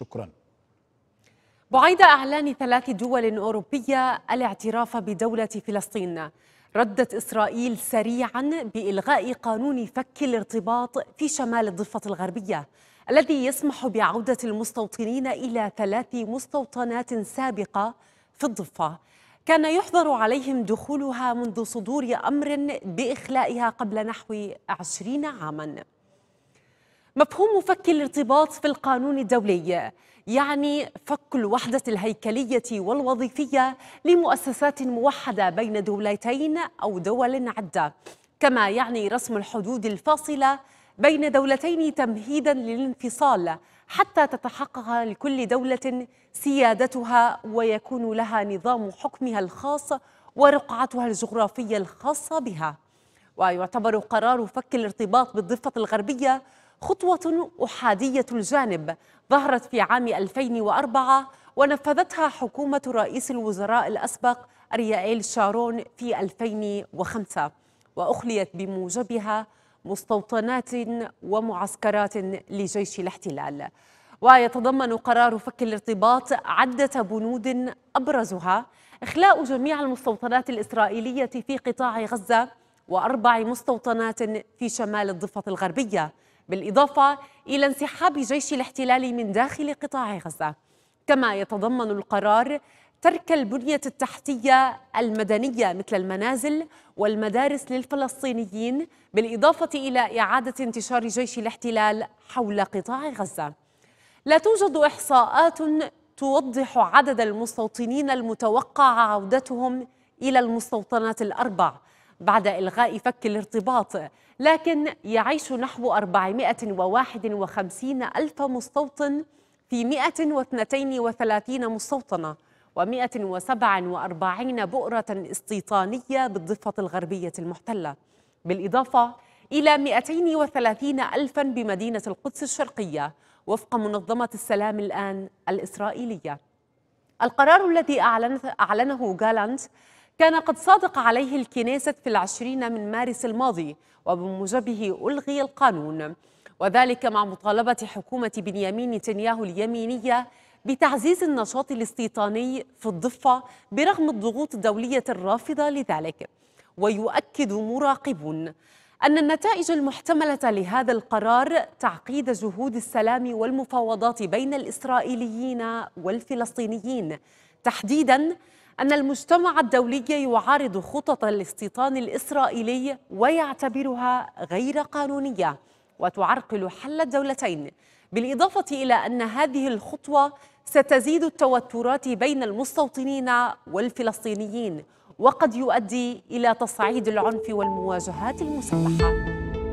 شكرا بعيد أعلان ثلاث دول أوروبية الاعتراف بدولة فلسطين ردت إسرائيل سريعا بإلغاء قانون فك الارتباط في شمال الضفة الغربية الذي يسمح بعودة المستوطنين إلى ثلاث مستوطنات سابقة في الضفة كان يحظر عليهم دخولها منذ صدور أمر بإخلائها قبل نحو عشرين عاماً مفهوم فك الارتباط في القانون الدولي يعني فك الوحدة الهيكلية والوظيفية لمؤسسات موحدة بين دولتين أو دول عدة كما يعني رسم الحدود الفاصلة بين دولتين تمهيدا للانفصال حتى تتحقق لكل دولة سيادتها ويكون لها نظام حكمها الخاص ورقعتها الجغرافية الخاصة بها ويعتبر قرار فك الارتباط بالضفة الغربية خطوة أحادية الجانب ظهرت في عام 2004 ونفذتها حكومة رئيس الوزراء الأسبق أريائيل شارون في 2005 وأخليت بموجبها مستوطنات ومعسكرات لجيش الاحتلال ويتضمن قرار فك الارتباط عدة بنود أبرزها إخلاء جميع المستوطنات الإسرائيلية في قطاع غزة وأربع مستوطنات في شمال الضفة الغربية بالإضافة إلى انسحاب جيش الاحتلال من داخل قطاع غزة كما يتضمن القرار ترك البنية التحتية المدنية مثل المنازل والمدارس للفلسطينيين بالإضافة إلى إعادة انتشار جيش الاحتلال حول قطاع غزة لا توجد إحصاءات توضح عدد المستوطنين المتوقع عودتهم إلى المستوطنات الأربع بعد إلغاء فك الارتباط لكن يعيش نحو 451 ألف مستوطن في 132 مستوطنة و147 بؤرة استيطانية بالضفة الغربية المحتلة بالإضافة إلى 230 ألفا بمدينة القدس الشرقية وفق منظمة السلام الآن الإسرائيلية القرار الذي أعلنه جالانت كان قد صادق عليه الكنيسة في العشرين من مارس الماضي وبموجبه ألغي القانون وذلك مع مطالبة حكومة بنيامين نتنياهو اليمينية بتعزيز النشاط الاستيطاني في الضفة برغم الضغوط الدولية الرافضة لذلك ويؤكد مراقبون أن النتائج المحتملة لهذا القرار تعقيد جهود السلام والمفاوضات بين الإسرائيليين والفلسطينيين تحديداً أن المجتمع الدولي يعارض خطط الاستيطان الإسرائيلي ويعتبرها غير قانونية وتعرقل حل الدولتين بالإضافة إلى أن هذه الخطوة ستزيد التوترات بين المستوطنين والفلسطينيين وقد يؤدي إلى تصعيد العنف والمواجهات المسلحة